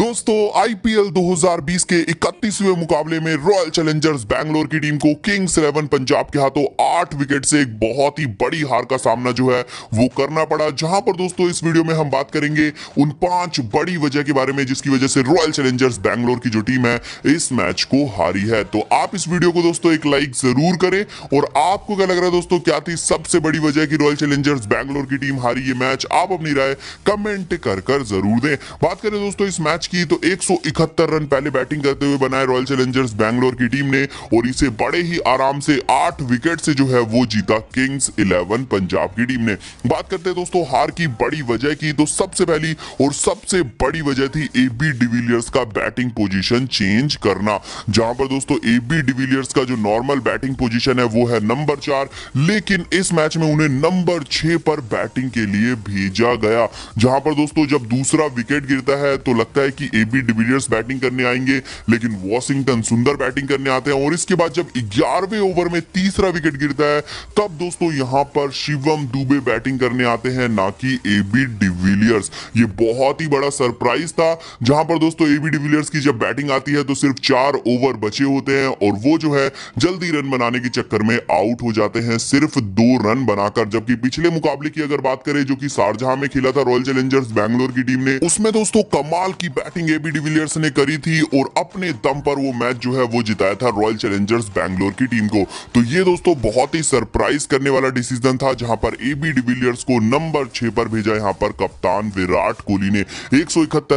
दोस्तों आईपीएल 2020 के 31वें मुकाबले में रॉयल चैलेंजर्स बैंगलोर की टीम को किंग्स इलेवन पंजाब के हाथों आठ विकेट से एक बहुत ही बड़ी हार का सामना जो है वो करना पड़ा जहां पर दोस्तों इस वीडियो में हम बात करेंगे उन पांच बड़ी वजह के बारे में जिसकी वजह से रॉयल चैलेंजर्स बैंगलोर की जो टीम है इस मैच को हारी है तो आप इस वीडियो को दोस्तों एक लाइक जरूर करें और आपको क्या लग रहा है दोस्तों क्या थी सबसे बड़ी वजह की रॉयल चैलेंजर्स बैंगलोर की टीम हारी ये मैच आप अपनी राय कमेंट कर कर जरूर दें बात करें दोस्तों इस मैच की तो 171 रन पहले बैटिंग करते हुए बनाए रॉयल चैलेंजर्स बैंगलोर की टीम ने और इसे बड़े ही आराम से आठ विकेट से जो है वो जीता किंग्स इलेवन पंजाब की टीम ने बात करते हैं दोस्तों हार की बड़ी वजह की तो सबसे पहली और सबसे बड़ी वजह थी ए बी डिविलियर्स का बैटिंग पोजिशन चेंज करना जहां पर दोस्तों ए बी डिविलियर्स का जो नॉर्मल बैटिंग पोजिशन है वो है नंबर चार लेकिन इस मैच में उन्हें नंबर छह पर बैटिंग के लिए भेजा गया जहां पर दोस्तों जब दूसरा विकेट गिरता है तो लगता है कि एबी डिविलियर्स बैटिंग करने आएंगे लेकिन वॉशिंगटन सुंदर बैटिंग करने आते हैं और इसके बाद जब ग्यारहवें ओवर में तीसरा विकेट गिरता है तब दोस्तों यहां पर शिवम दुबे बैटिंग करने आते हैं ना कि एबी डिविलियर्स ये बहुत ही बड़ा सरप्राइज था जहां पर दोस्तों एबी डिविलियर्स की जब बैटिंग आती है तो सिर्फ चार ओवर बचे होते हैं और वो जो है जल्दी रन बनाने के चक्कर में आउट हो जाते हैं सिर्फ दो रन बनाकर जबकि पिछले मुकाबले की अगर बात करें जो कि शारजहां में खेला था रॉयल चैलेंजर्स बैंगलोर की टीम ने उसमें दोस्तों कमाल की बैटिंग एबी डिविलियर्स ने करी थी और अपने दम पर वो मैच जो है वो जिताया था रॉयल चैलेंजर्स बैंगलोर की टीम को तो ये दोस्तों बहुत ही सरप्राइज करने वाला डिसीजन था जहां पर एबी डिविलियर्स को नंबर छह पर भेजा यहां पर कप्तान विराट कोहली ने एक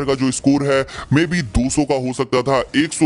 का जो स्कोर है मे बी दो का हो सकता था एक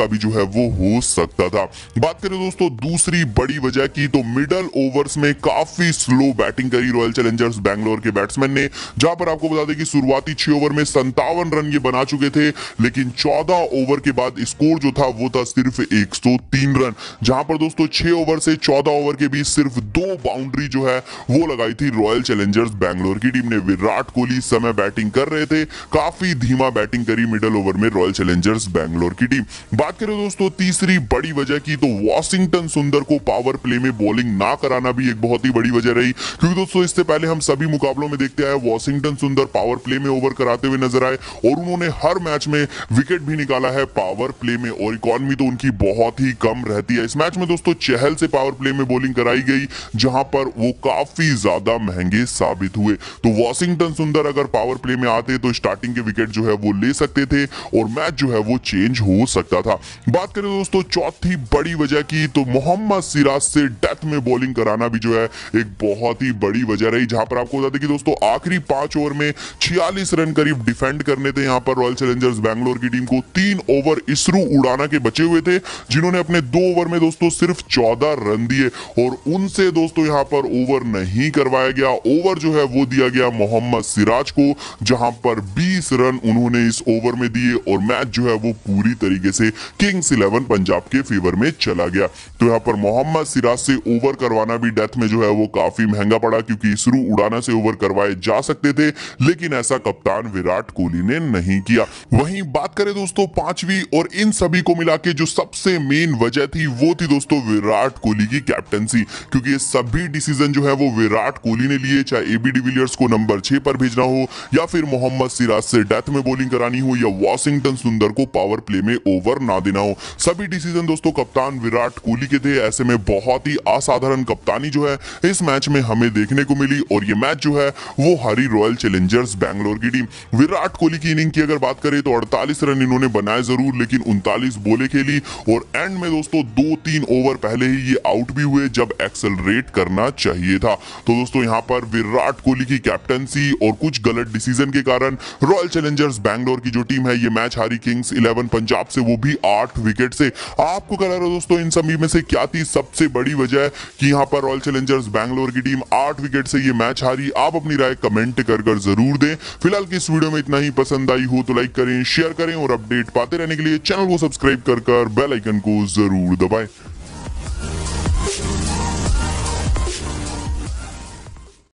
का भी जो है वो हो सकता था बात करें दोस्तों दूसरी बड़ी वजह की तो मिडल ओवर्स में काफी स्लो बैटिंग करी रॉयल चैलेंजर्स बैंगलोर के बैट्समैन ने जहां पर आपको बता दें कि शुरुआती छह ओवर में संतावन रन ये बना बना चुके थे लेकिन 14 ओवर के बाद स्कोर जो था वो था सिर्फ 103 रन जहां पर दोस्तों 6 ओवर से 14 ओवर के बीच सिर्फ दो बाउंड्री जो है वो लगाई थी रॉयल चैलेंजर्स बैंगलोर की टीम ने विराट कोहली समय बैटिंग कर रहे थे काफी धीमा बैटिंग करी मिडल ओवर में रॉयल चैलेंजर्स बैंगलोर की टीम बात करें दोस्तों तीसरी बड़ी वजह की तो वॉशिंगटन सुंदर को पावर प्ले में बॉलिंग ना कराना भी एक बहुत ही बड़ी वजह रही क्योंकि दोस्तों इससे पहले हम सभी मुकाबलों में देखते आए वॉशिंगटन सुंदर पावर प्ले में ओवर कराते हुए नजर आए और उन्होंने हर मैच में विकेट भी निकाला है पावर प्ले में और इकॉनमी तो उनकी बहुत ही कम रहती है इस मैच में दोस्तों चहल से पावर प्ले में बॉलिंग कराई गई जहां पर वो काफी ज्यादा महंगे साबित हुए तो वॉशिंगटन सुंदर अगर पावर प्ले में आते तो स्टार्टिंग के विकेट जो है वो ले सकते थे और मैच जो है वो चेंज हो सकता था बात करें दोस्तों चौथी बड़ी वजह की तो मोहम्मद सिराज से डेथ में बॉलिंग कराना भी जो है एक बहुत ही बड़ी वजह रही जहां पर आपको बता दें कि दोस्तों आखिरी पांच ओवर में छियालीस रन करीब डिफेंड करने थे यहां पर रॉयल चैलेंजर्स बैंगलोर की टीम को तीन ओवर इसरो उड़ाना के बचे हुए थे जिन्होंने अपने दो ओवर में दोस्तों सिर्फ चौदह रन दिए और उनसे दोस्तों यहां पर ओवर नहीं करवाया गया ओवर जो है वो दिया गया मोहम्मद सिराज को जहां पर बीस रन उन्होंने इस ओवर में दिए और मैच जो है वो पूरी तरीके से किंग्स इलेवन पंजाब के फेवर में चला गया तो यहां पर मोहम्मद सिराज से ओवर करवाना भी डेथ में जो है वो काफी महंगा पड़ा क्योंकि इसरू उड़ाना से ओवर करवाए जा सकते थे लेकिन ऐसा कप्तान विराट कोहली ने नहीं किया किया वहीं बात करें दोस्तों पांचवी और इन सभी को मिला के जो सबसे मेन वजह थी वो थी दोस्तों विराट कोहली की कैप्टनसी क्योंकि ये सभी डिसीजन जो है वो विराट कोहली ने लिए चाहे एबी डिविलियर्स को नंबर छह पर भेजना हो या फिर मोहम्मद सिराज से डेथ में बॉलिंग करानी हो या वॉशिंगटन सुंदर को पावर प्ले में ओवर ना देना हो सभी डिसीजन दोस्तों कप्तान विराट कोहली के थे ऐसे में बहुत ही असाधारण कप्तानी जो है इस मैच में हमें देखने को मिली और ये मैच जो है वो हरी रॉयल चैलेंजर्स बैंगलोर की टीम विराट कोहली की इनिंग की अगर अगर बात करें तो 48 रन इन्होंने बनाए जरूर लेकिन उनतालीस बोले खेली और एंड में दोस्तों दो तीन ओवर पहले ही ये आउट भी हुए जब एक्सलरेट करना चाहिए था तो दोस्तों यहां पर विराट कोहली की कैप्टनसी और कुछ गलत डिसीजन के कारण रॉयल चैलेंजर्स बैंगलोर की जो टीम है ये मैच हारी किंग्स इलेवन पंजाब से वो भी आठ विकेट से आपको कह रहा दोस्तों इन सभी में से क्या थी सबसे बड़ी वजह है कि यहां पर रॉयल चैलेंजर्स बैंगलोर की टीम आठ विकेट से ये मैच हारी आप अपनी राय कमेंट कर कर जरूर दें फिलहाल की इस वीडियो में इतना ही पसंद आई हो तो लाइक करें शेयर करें और अपडेट पाते रहने के लिए चैनल को सब्सक्राइब कर कर बेल आइकन को जरूर दबाएं